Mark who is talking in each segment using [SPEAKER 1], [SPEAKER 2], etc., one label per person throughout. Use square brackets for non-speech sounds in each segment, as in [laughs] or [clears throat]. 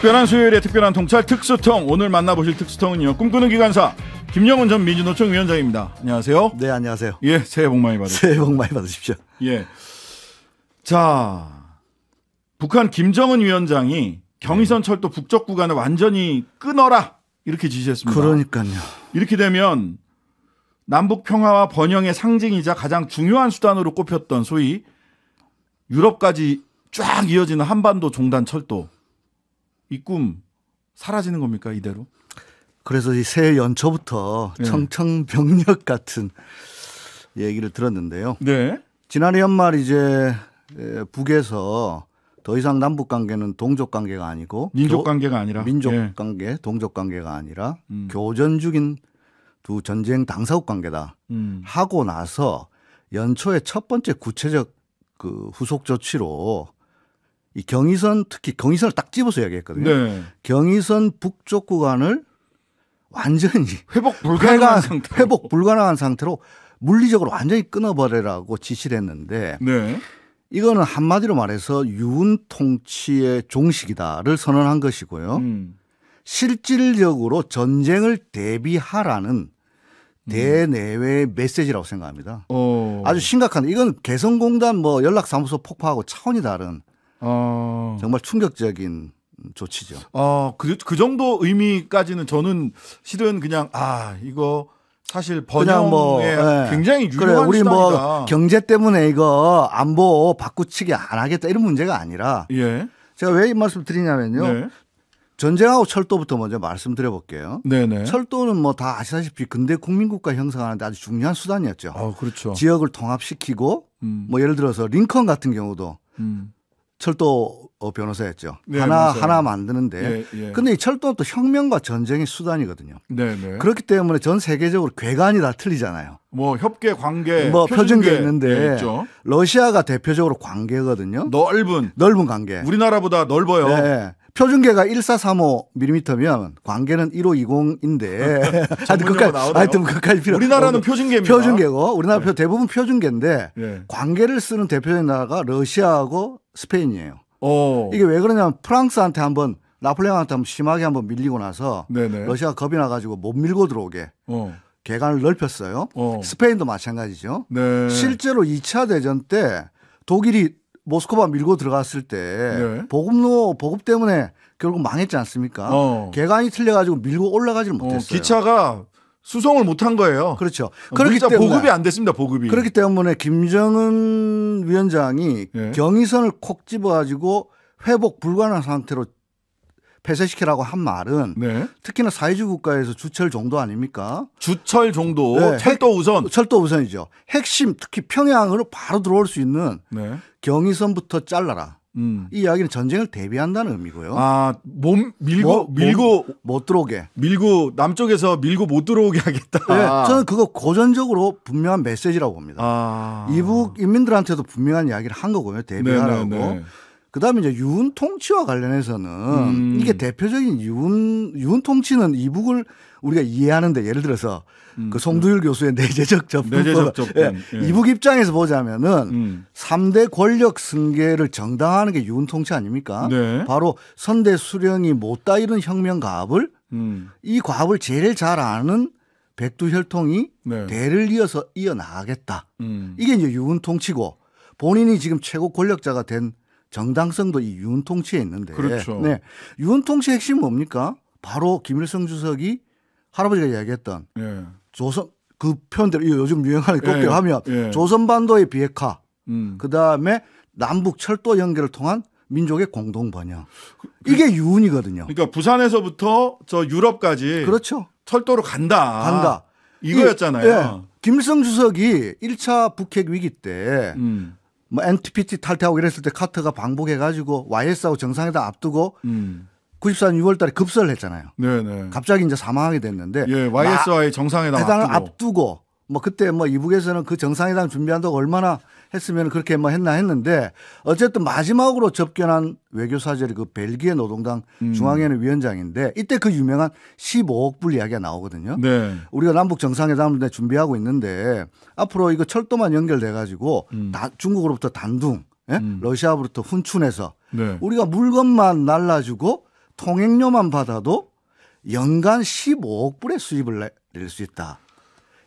[SPEAKER 1] 특별한 수요일에 특별한 통찰 특수통 오늘 만나보실 특수통은요 꿈꾸는 기관사 김영훈 전 민주노총 위원장입니다. 안녕하세요. 네 안녕하세요. 예 새해 복 많이 받으십시오. 새해 복 많이 받으십시오. 예. 자 북한 김정은 위원장이 경의선 네. 철도 북쪽 구간을 완전히 끊어라 이렇게 지시했습니다. 그러니까요. 이렇게 되면 남북 평화와 번영의 상징이자 가장 중요한 수단으로 꼽혔던 소위 유럽까지 쫙 이어지는 한반도 종단 철도 이꿈 사라지는 겁니까 이대로? 그래서 이 새해 연초부터
[SPEAKER 2] 네. 예. 청청병력 같은 얘기를 들었는데요. 네. 지난해 연말 이제 북에서 더 이상 남북 관계는 동족 관계가 아니고 민족 관계가 아니라 민족 예. 관계, 동족 관계가 아니라 음. 교전 중인 두 전쟁 당사국 관계다 음. 하고 나서 연초에 첫 번째 구체적 그 후속 조치로 이 경의선 특히 경의선을 딱 집어서 이야기했거든요. 네. 경의선 북쪽 구간을 완전히 회복 불가능한 상태로. 회복 불가능한 상태로 물리적으로 완전히 끊어버리라고 지시를 했는데 네. 이거는 한마디로 말해서 유은 통치의 종식이다를 선언한 것이고요. 음. 실질적으로 전쟁을 대비하라는 음. 대내외 메시지라고 생각합니다. 오. 어. 아주 심각한 이건 개성공단 뭐 연락사무소 폭파하고 차원이 다른 어. 정말 충격적인 조치죠.
[SPEAKER 1] 어, 그, 그 정도 의미까지는 저는 실은 그냥 아 이거 사실 번영 뭐, 예. 굉장히 유용한 그래, 우리 수단이다. 뭐
[SPEAKER 2] 경제 때문에 이거 안보 바꾸치기 안 하겠다 이런 문제가 아니라 예. 제가 왜 이 말씀 드리냐면요. 네. 전쟁하고 철도부터 먼저 말씀드려 볼게요. 철도는 뭐 다 아시다시피 근대 국민국가 형성하는데 아주 중요한 수단이었죠. 아, 그렇죠. 지역을 통합시키고 음. 뭐 예를 들어서 링컨 같은 경우도 음. 철도 어, 변호사였죠. 네, 하나 맞아요. 하나 만드는데 예, 예. 근데 이 철도는 또 혁명과 전쟁의 수단이거든요.
[SPEAKER 1] 네, 네. 그렇기
[SPEAKER 2] 때문에 전 세계적으로 궤간이 다 틀리잖아요.
[SPEAKER 1] 뭐 협계 관계 뭐 표준계, 표준계 있는데 예, 있죠.
[SPEAKER 2] 러시아가 대표적으로 관계거든요. 넓은 넓은 관계. 우리나라보다 넓어요. 네. 표준계가 1435mm면 관계는 1520인데 [laughs] 하여튼 그까지 하여튼 그까지 필요 우리나라는 표준계입니다. 표준계고 우리나라 네. 대부분 표준계인데 네. 관계를 쓰는 대표적인 나라가 러시아하고 스페인이에요. 오. 어. 이게 왜 그러냐면 프랑스한테 한번 나폴레옹한테 한번 심하게 한번 밀리고 나서 네네. 러시아 겁이 나가지고 못 밀고 들어오게 어. 개간을 넓혔어요. 어. 스페인도 마찬가지죠.
[SPEAKER 1] 네. 실제로
[SPEAKER 2] 2차 대전 때 독일이 모스크바 밀고 들어갔을 때 네. 보급로 보급 때문에 결국 망했지 않습니까? 어. 개간이 틀려가지고 밀고 올라가지를 어, 못했어요. 어, 기차가
[SPEAKER 1] 수송을 못한 거예요. 그렇죠. 어, 그렇기 때문에 보급이 안 됐습니다. 보급이. 그렇기
[SPEAKER 2] 때문에 김정은 위원장이 네. 경의선을 콕 집어가지고 회복 불가능한 상태로 폐쇄시키라고 한 말은 네. 특히나 사회주의 국가에서 주철 정도 아닙니까? 주철 정도 네. 철도 우선 철도 우선이죠. 핵심 특히 평양으로 바로 들어올 수 있는 네. 경의선부터 잘라라. 음. 이 이야기는 전쟁을 대비한다는 의미고요. 아, 몸 밀고 뭐, 밀고 몸, 못 들어오게. 밀고 남쪽에서 밀고 못 들어오게 하겠다. 네, 저는 그거 고전적으로 분명한 메시지라고 봅니다. 아. 이북 인민들한테도 분명한 이야기를 한 거고요. 네, 네, 대비하라고. 네네네. 그다음에 이제 유은 통치와 관련해서는 음. 이게 대표적인 유은 유은 통치는 이북을 우리가 이해하는데 예를 들어서 음. 그 송두일 음. 교수의 내재적 접근 뭐, 예. 예. 이북 입장에서 보자면은 음. 3대 권력 승계를 정당화하는 게 유은 통치 아닙니까? 네. 바로 선대 수령이 못다 이룬 혁명 과업을 음. 이 과업을 제일 잘 아는 백두혈통이 네. 대를 이어서 이어나가겠다. 음. 이게 이제 유은 통치고 본인이 지금 최고 권력자가 된 정당성도 이 윤통치에 있는데. 그렇죠. 네. 윤통치 의 핵심 은 뭡니까? 바로 김일성 주석이 할아버지가 이야기했던 예. 조선 그 표현대로 요즘 유행하는 똑같게 예. 하면 예. 조선반도의 비핵화. 음. 그다음에 남북 철도 연결을 통한 민족의 공동 번영. 그, 그 이게
[SPEAKER 1] 유운이거든요. 그러니까 부산에서부터 저 유럽까지 그렇죠. 철도로 간다. 간다. 이거였잖아요. 예.
[SPEAKER 2] 김일성 주석이 1차 북핵 위기 때 음. 뭐 NTPT 탈퇴하고 이랬을 때 카터가 방북해가지고 YS하고 정상회담 앞두고 음. 94년 6월달에 급설을 했잖아요. 네네. 갑자기 이제 사망하게 됐는데. 예, YS와의 정상회담 앞두고. 앞두고. 뭐 그때 뭐 이북에서는 그 정상회담 준비한다고 얼마나 했으면 그렇게 뭐 했나 했는데 어쨌든 마지막으로 접견한 외교사절이 그 벨기에 노동당 음. 중앙위원회 위원장인데 이때 그 유명한 15억 불 이야기가 나오거든요. 네. 우리가 남북 정상회담을 준비하고 있는데 앞으로 이거 철도만 연결돼 가지고 음. 중국으로부터 단둥, 예? 음. 러시아부터 훈춘해서 네. 우리가 물건만 날라주고 통행료만 받아도 연간 15억 불의 수입을 낼 수 있다.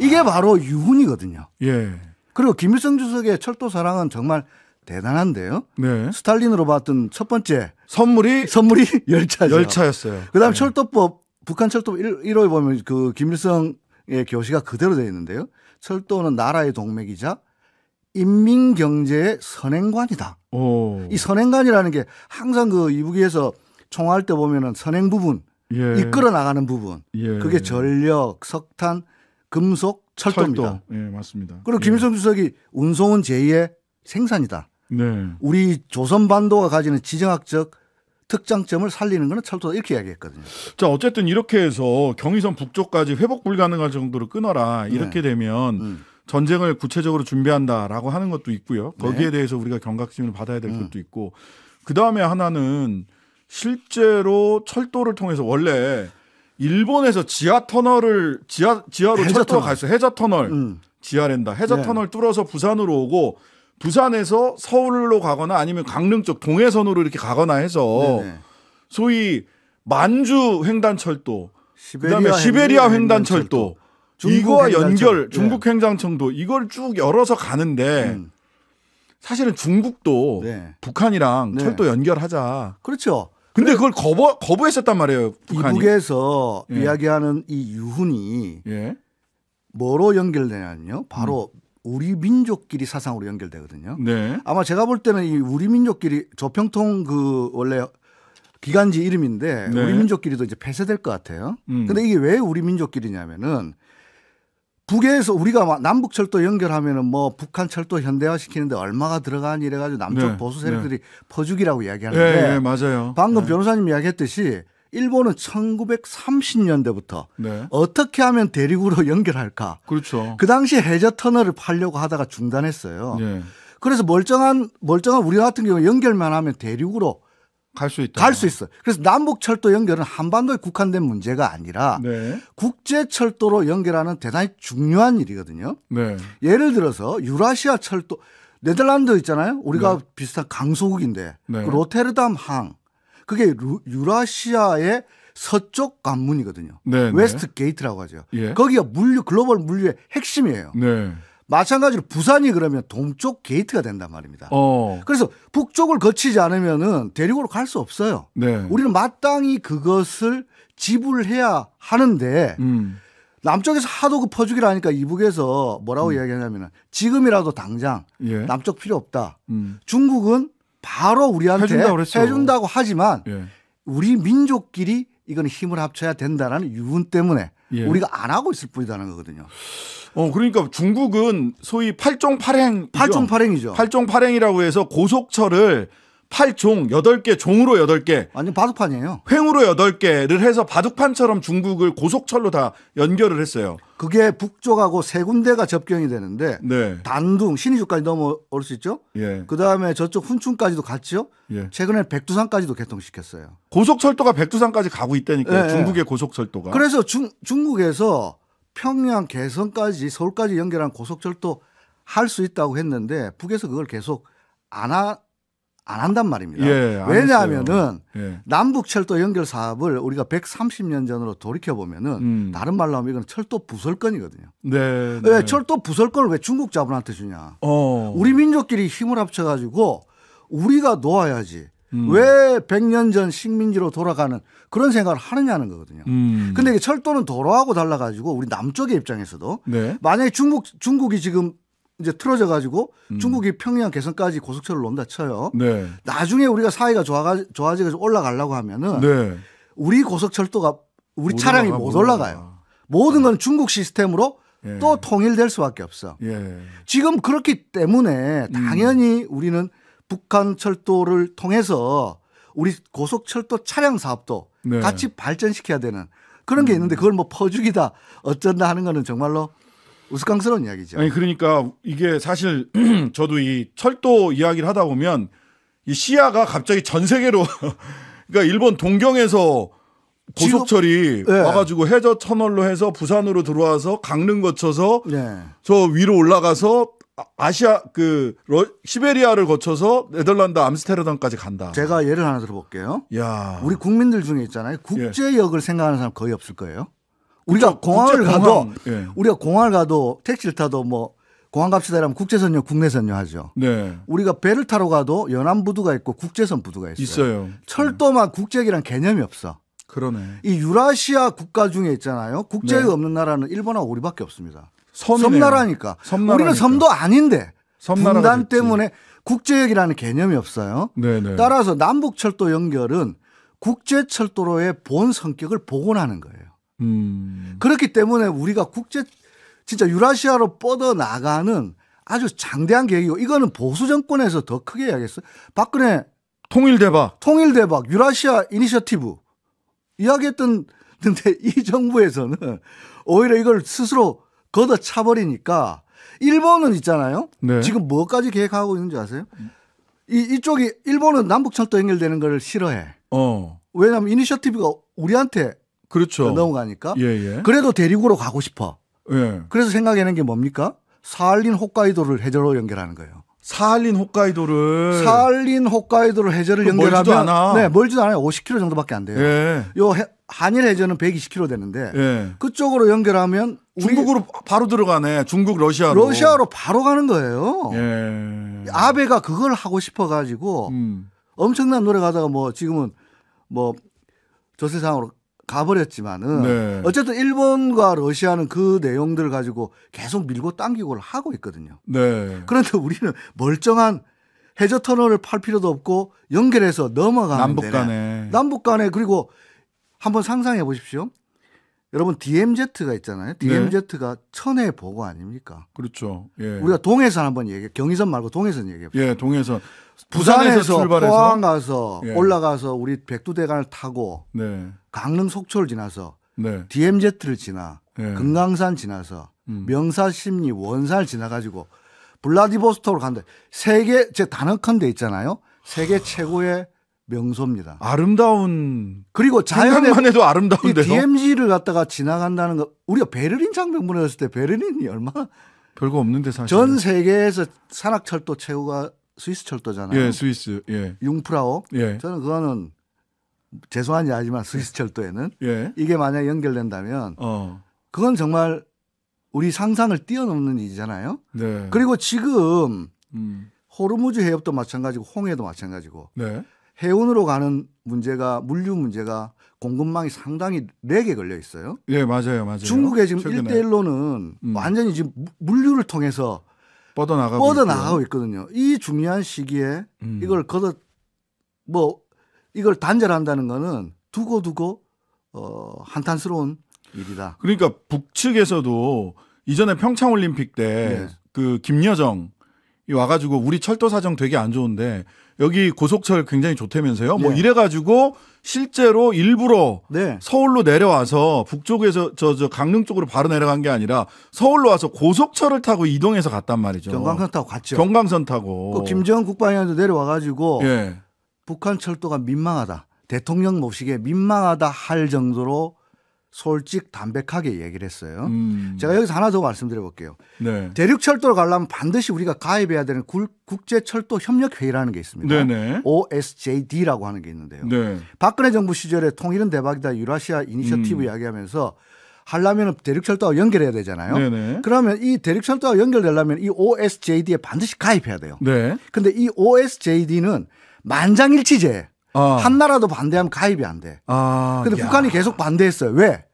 [SPEAKER 2] 이게 아. 바로 유훈이거든요. 예. 그리고 김일성 주석의 철도 사랑은 정말 대단한데요. 네. 스탈린으로 봤던 첫 번째 선물이 선물이 [laughs] 열차 열차였어요. 그다음 네. 철도법 북한 철도법 1, 호에 보면 그 김일성의 교시가 그대로 되어 있는데요. 철도는 나라의 동맥이자 인민 경제의 선행관이다. 오. 이 선행관이라는 게 항상 그이북에서 총알 때 보면은 선행 부분 예. 이끌어 나가는 부분. 예. 그게 전력, 석탄, 금속, 철도입니다.
[SPEAKER 1] 철도. 예, 맞습니다. 그리고
[SPEAKER 2] 예. 김일성 주석이 운송은 제2의 생산이다. 네. 우리 조선반도가 가지는 지정학적 특장점을
[SPEAKER 1] 살리는 것은 철도다 이렇게 이야기했거든요. 자 어쨌든 이렇게 해서 경의선 북쪽까지 회복 불가능할 정도로 끊어라 네. 이렇게 네. 되면 음. 전쟁을 구체적으로 준비한다라고 하는 것도 있고요. 네. 거기에 네. 대해서 우리가 경각심을 받아야 될 음. 것도 있고 그 다음에 하나는 실제로 철도를 통해서 원래 일본에서 지하 터널을 지하 지하로 해저 터널. 가 있어 해저 터널 음. 지하랜다 해저 네. 터널 뚫어서 부산으로 오고 부산에서 서울로 가거나 아니면 강릉 쪽 동해선으로 이렇게 가거나 해서 네네. 소위 만주 횡단철도 시베리아 그다음에 시베리아 횡단철도, 횡단철도. 이거와 횡단철. 연결 네. 중국 횡단청도 이걸 쭉 열어서 가는데 음. 사실은 중국도 네. 북한이랑 네. 철도 연결하자. 그렇죠. 근데 그걸 거부 거부했었단 말이에요. 북한이. 이 북에서 예.
[SPEAKER 2] 이야기하는 이 유훈이 예. 뭐로 연결되냐면요. 바로 음. 우리 민족끼리 사상으로 연결되거든요. 네. 아마 제가 볼 때는 이 우리 민족끼리 조평통 그 원래 기간지 이름인데 네. 우리 민족끼리도 이제 폐쇄될 것 같아요. 음. 근데 이게 왜 우리 민족끼리냐면은 북에서 우리가 남북 철도 연결하면은 뭐 북한 철도 현대화 시키는데 얼마가 들어가니 이래가지고 남쪽 네, 보수 네. 세력들이 네. 퍼주기라고 이야기하는데 네, 맞아요. 방금 네. 변호사님 이야기했듯이 일본은 1930년대부터 어떻게 하면 대륙으로 [laughs] 연결할까? 그렇죠. 그 당시 해저 터널을 팔려고 하다가 중단했어요. 예. 그래서 멀쩡한 멀쩡한 우리 같은 경우 연결만 하면 대륙으로 갈수 있다. 갈 수 있어. 그래서 남북 철도 연결은 한반도에 국한된 문제가 아니라 네. 국제 철도로 연결하는 대단히 중요한 일이거든요. 네. 예를 들어서 유라시아 철도 네덜란드 있잖아요. 우리가 네. 비슷한 강소국인데 그 로테르담 항 그게 루, 유라시아의 서쪽 관문이거든요. 네, 네. 웨스트 게이트라고 하죠. 예. 거기가 물류 글로벌 물류의 핵심이에요. 마찬가지로 부산이 그러면 동쪽 게이트가 된단 말입니다. 어. 그래서 북쪽을 거치지 않으면은 대륙으로 갈 수 없어요. 네. 우리는 마땅히 그것을 지불해야 하는데 음. 남쪽에서 하도 그 퍼주기를 하니까 이북에서 뭐라고 음. 이야기하냐면은 지금이라도 당장 예. 남쪽 필요 없다. 음. 중국은 바로 우리한테 해준다고, 하지만 예. 우리 민족끼리 이건 힘을 합쳐야 된다라는 유분 때문에 예. 우리가 안 하고 있을 뿐이라는
[SPEAKER 1] 거거든요. 어 그러니까 중국은 소위 팔종팔행 팔종팔행이죠. 팔종팔행이라고 해서 고속철을 팔종 여덟 개 종으로 여덟 개 완전 바둑판이에요. 횡으로 여덟 개를 해서 바둑판처럼 중국을 고속철로 다 연결을 했어요.
[SPEAKER 2] 그게 북쪽하고 세 군데가 접경이 되는데 네. 단둥 신의주까지 넘어올 수 있죠. 예. 그다음에 저쪽 훈춘까지도 갔죠. 예. 최근에 백두산까지도 개통시켰어요. 고속철도가 백두산까지 가고 있다니까요. 예. 예. 중국의
[SPEAKER 1] 고속철도가. 그래서
[SPEAKER 2] 중, 중국에서 평양 개성까지 서울까지 연결한 고속철도 할 수 있다고 했는데 북에서 그걸 계속 안, 하, 안 한단 말입니다. 예, 왜냐하면은 예. 남북 철도 연결 사업을 우리가 130년 전으로 돌이켜 보면은 음. 다른 말로 하면 이건 철도 부설권이거든요. 네, 네. 왜 철도 부설권을 왜 중국 자본한테 주냐? 어. 우리 민족끼리 힘을 합쳐 가지고 우리가 놓아야지. 음. 왜 100년 전 식민지로 돌아가는 그런 생각을 하느냐는 거거든요. 음. 근데 이게 철도는 도로하고 달라가지고 우리 남쪽의 입장에서도 네. 만약에 중국 중국이 지금 이제 틀어져 가지고 음. 중국이 평양 개선까지 고속철을 논다 쳐요. 네. 나중에 우리가 사이가 좋아가 좋아지고 올라가려고 하면은 네. 우리 고속철도가 우리 차량이 못 올라가요. 모든 네. 건 중국 시스템으로 예. 또 통일될 수밖에 없어. 예. 지금 그렇기 때문에 음. 당연히 우리는 북한 철도를 통해서 우리 고속철도 차량 사업도 네. 같이 발전시켜야 되는 그런 게 음. 있는데 그걸 뭐 퍼주기다 어쩐다 하는 거는 정말로 우스꽝스러운 이야기죠.
[SPEAKER 1] 아니 그러니까 이게 사실 [clears throat] 저도 이 철도 이야기를 하다 보면 이 시야가 갑자기 전 세계로 [laughs] 그러니까 일본 동경에서 고속철이 네. 예. 와가지고 해저 터널로 해서 부산으로 들어와서 강릉 거쳐서 네. 저 위로 올라가서 아, 아시아 그 러, 시베리아를 거쳐서 네덜란드 암스테르담까지 간다. 제가 예를 하나 들어볼게요. 야. 우리
[SPEAKER 2] 국민들 중에 있잖아요. 국제역을 예. 생각하는 사람 거의 없을 거예요. 우리가 공항을 공항. 가도 예. 우리가 공항을 가도 택시를 타도 뭐 공항 갑시다 이면 국제선요, 국내선요 하죠. 네. 우리가 배를 타러 가도 연안 부두가 있고 국제선 부두가 있어요. 있어요. 철도만 네. 국제기란 개념이 없어. 그러네. 이 유라시아 국가 중에 있잖아요. 국제역 네. 없는 나라는 일본하고 우리밖에 없습니다.
[SPEAKER 1] 섬이네요. 섬나라니까. 섬나라니까. 우리는 섬도
[SPEAKER 2] 아닌데 분단 됐 때문에 국제역이라는 개념이 없어요. 네네. 따라서 남북철도 연결은 국제철도로의 본 성격을 복원하는 거예요. 음. 그렇기 때문에 우리가 국제 진짜 유라시아로 뻗어 나가는 아주 장대한 계획이고 이거는 보수 정권에서 더 크게 이야기했어요. 박근혜 통일 대박, 통일 대박, 유라시아 이니셔티브 이야기했던 [laughs] 근데 이 정부에서는 오히려 이걸 스스로 걷어차버리니까 일본은 있잖아요. 네. 지금 뭐까지 계획하고 있는지 아세요? 이, 이쪽이 일본은 남북철도 연결되는 걸 싫어해. 어. 왜냐하면 이니셔티브가 우리한테 그렇죠. 넘어가니까. 예, 예. 그래도 대륙으로 가고 싶어. 예. 그래서 생각해낸 게 뭡니까? 사할린 홋카이도를 해저로 연결하는 거예요. 사할린 홋카이도를 사할린 홋카이도를 해저를 연결하면 멀지도 않아. 네, 멀지도 않아요. 50km 정도밖에 안 돼요. 예. 요 한일 해저는 120km 되는데 예. 그쪽으로 연결하면
[SPEAKER 1] 중국으로 바로 들어가네. 중국 러시아로. 러시아로
[SPEAKER 2] 바로 가는 거예요. 예. 아베가 그걸 하고 싶어 가지고 음. 엄청난 노래 가다가 뭐 지금은 뭐 저세상으로 가버렸지만은 네. 어쨌든 일본과 러시아는 그 내용들을 가지고 계속 밀고 당기고를 하고 있거든요. 네. 그런데 우리는 멀쩡한 해저 터널을 팔 필요도 없고 연결해서 넘어가는 남북 간에 남북 간에 그리고 한번 상상해 보십시오. 여러분 DMZ가 있잖아요. DMZ가 네. 천의 보고 아닙니까? 그렇죠. 예. 우리가 동해선 한번 얘기. 해 경의선 말고 동해선 얘기해 보세요.
[SPEAKER 1] 예, 동해선. 부산에서, 부산에서 포항 가서 예.
[SPEAKER 2] 올라가서 우리 백두대간을 타고 네. 강릉 속초를 지나서 네. DMZ를 지나 예. 금강산 지나서 음. 명사심리 원산을 지나 가지고 블라디보스토크로 간다. 세계 제 단어컨대 있잖아요. 세계 최고의 명소입니다. 아름다운 그리고 자연만 해도 아름다운데요. DMZ를 갖다가 지나간다는 거 우리가 베를린 장벽문에 갔을 때 베를린이 얼마나 별거 없는데 사실 전 세계에서 산악철도 최고가 스위스 철도잖아요. 예, 스위스. 예. 융프라오. 예. 저는 그거는 죄송한 이야기지만 스위스 철도에는 예. 이게 만약 연결된다면 어. 그건 정말 우리 상상을 뛰어넘는 일이잖아요. 네. 그리고 지금 음. 호르무즈 해협도 마찬가지고 홍해도 마찬가지고 네. 해운으로 가는 문제가 물류 문제가 공급망이 상당히 렉에 걸려 있어요. 예, 맞아요. 맞아요. 중국의 지금 일대일로는 음. 완전히 지금 물류를 통해서 뻗어나가고, 뻗어나가고 있거든요. 이 중요한 시기에 음. 이걸 걷어 뭐 이걸 단절한다는 거는
[SPEAKER 1] 두고 두고 어 한탄스러운 일이다. 그러니까 북측에서도 이전에 평창 올림픽 때그 네. 그 김여정 이 와가지고 우리 철도 사정 되게 안 좋은데 여기 고속철 굉장히 좋다면서요. 뭐 네. 뭐 이래가지고 실제로 일부러 네. 서울로 내려와서 북쪽에서 저, 저 강릉 쪽으로 바로 내려간 게 아니라 서울로 와서 고속철을 타고 이동해서 갔단 말이죠. 경광선 타고
[SPEAKER 2] 갔죠. 경강선
[SPEAKER 1] 타고. 또 그
[SPEAKER 2] 김정은 국방위원도 내려와가지고 예. 북한 철도가
[SPEAKER 1] 민망하다. 대통령 모시게
[SPEAKER 2] 민망하다 할 정도로 솔직 담백하게 얘기를 했어요. 음. 제가 여기서 하나 더 말씀드려 볼게요. 네. 대륙철도를 가려면 반드시 우리가 가입해야 되는 국제철도협력회의라는 게 있습니다. 네네. OSJD라고 하는 게 있는데요. 네. 박근혜 정부 시절에 통일은 대박이다 유라시아 이니셔티브 음. 이야기하면서 하려면 대륙철도와 연결해야 되잖아요. 네네. 네. 그러면 이 대륙철도와 연결되려면 이 OSJD에 반드시 가입해야 돼요. 네. 근데 이 OSJD는 만장일치제 아. 한 나라도 반대하면 가입이 안 돼. 아, 근데 야. 북한이 계속 반대했어요. 왜?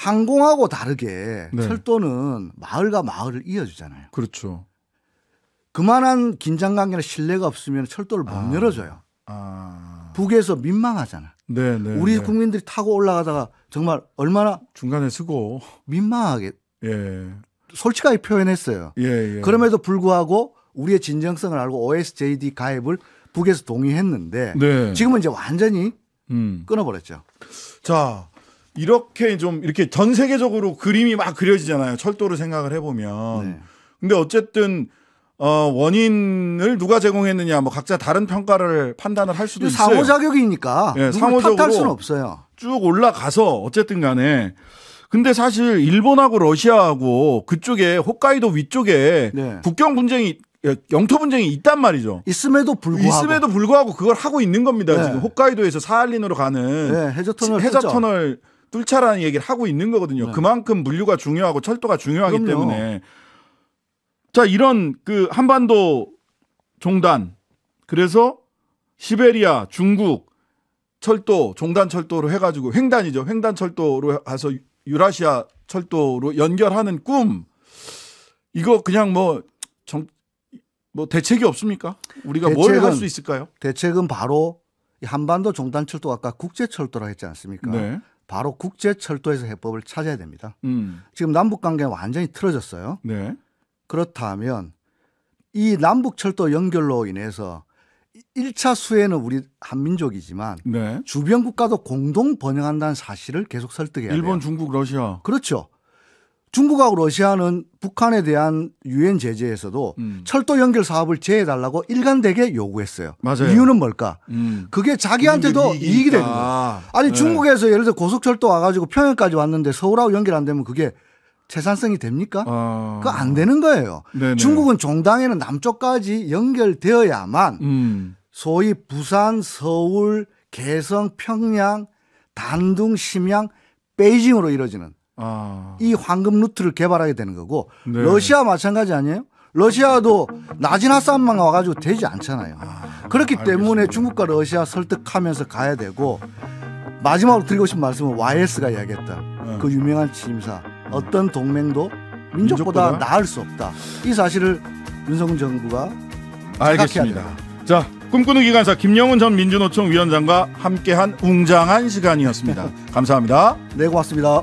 [SPEAKER 2] 항공하고 다르게 네. 철도는 마을과 마을을 이어주잖아요. 그렇죠. 그만한 긴장 관계나 신뢰가 없으면 철도를 못 아. 열어줘요. 아. 북에서 민망하잖아.
[SPEAKER 1] 네, 네, 우리 네.
[SPEAKER 2] 국민들이 타고 올라가다가 정말 얼마나 중간에 쓰고 민망하게 예. 솔직하게 표현했어요. 예, 예. 그럼에도 불구하고 우리의 진정성을 알고 OSJD 가입을 북에서 동의했는데 네. 지금은 이제 완전히
[SPEAKER 1] 음. 끊어버렸죠. 자, 이렇게 좀 이렇게 전 세계적으로 그림이 막 그려지잖아요. 철도를 생각을 해보면. 네. 근데 어쨌든 어, 원인을 누가 제공했느냐, 뭐 각자 다른 평가를 판단을 할 수도 있어요. 상호 자격이니까. 예, 상호적으로 탓할 수는 없어요. 쭉 올라가서 어쨌든 간에 근데 사실 일본하고 러시아하고 그쪽에 홋카이도 위쪽에 네. 국경 분쟁이 예, 영토 분쟁이 있단 말이죠. 있음에도 불구하고 있음에도 불구하고 그걸 하고 있는 겁니다. 네. 지금 홋카이도에서 사할린으로 가는 네, 해저 터널 해저 터널 뚫차라는 얘기를 하고 있는 거거든요. 네. 그만큼 물류가 중요하고 철도가 중요하기 그럼요. 때문에 자 이런 그 한반도 종단 그래서 시베리아 중국 철도 종단 철도로 해가지고 횡단이죠. 횡단 철도로 가서 유라시아 철도로 연결하는 꿈 이거 그냥 뭐 정, 뭐 대책이 없습니까? 우리가 뭘 할 수 있을까요?
[SPEAKER 2] 대책은 바로 한반도 종단 철도 아까 국제 철도라 했지 않습니까? 네. 바로 국제철도에서 해법을 찾아야 됩니다. 음. 지금 남북 관계가 완전히 틀어졌어요. 네. 그렇다면 이 남북 철도 연결로 인해서 1차 수혜는 우리 한민족이지만 네. 주변 국가도 공동 번영한다는 사실을 계속 설득해야 일본, 돼요. 일본, 중국, 러시아. 그렇죠. 중국하고 러시아는 북한에 대한 유엔 제재에서도 음. 철도 연결 사업을 제해달라고 일관되게 요구했어요. 맞아요. 이유는 뭘까? 음. 그게 자기한테도 이익이, 이익이 되는 거예요. 아. 아니 네. 중국에서 예를 들어 고속철도 와가지고 평양까지 왔는데 서울하고 연결 안 되면 그게 재산성이 됩니까? 아... 그거 안 되는 거예요. 네네. 중국은 종당에는 남쪽까지 연결되어야만 음. 소위 부산, 서울, 개성, 평양, 단둥, 심양, 베이징으로 이뤄지는 아. 이 황금 루트를 개발하게 되는 거고 네. 러시아 마찬가지 아니에요? 러시아도 나지나 싸움만 와가지고 되지 않잖아요. 아, 그렇기 알겠습니다. 때문에 중국과 러시아 설득하면서 가야 되고 마지막으로 드리고 싶은 말씀은 YS가 이야기했다. 네. 그 유명한 침사 어떤 동맹도 민족보다, 민족보다, 나을 수 없다. 이 사실을 윤석열 정부가 알겠습니다.
[SPEAKER 1] 자 꿈꾸는 기관사 김영훈 전 민주노총 위원장과 함께한 웅장한 시간이었습니다. [laughs] 감사합니다. 네 고맙습니다.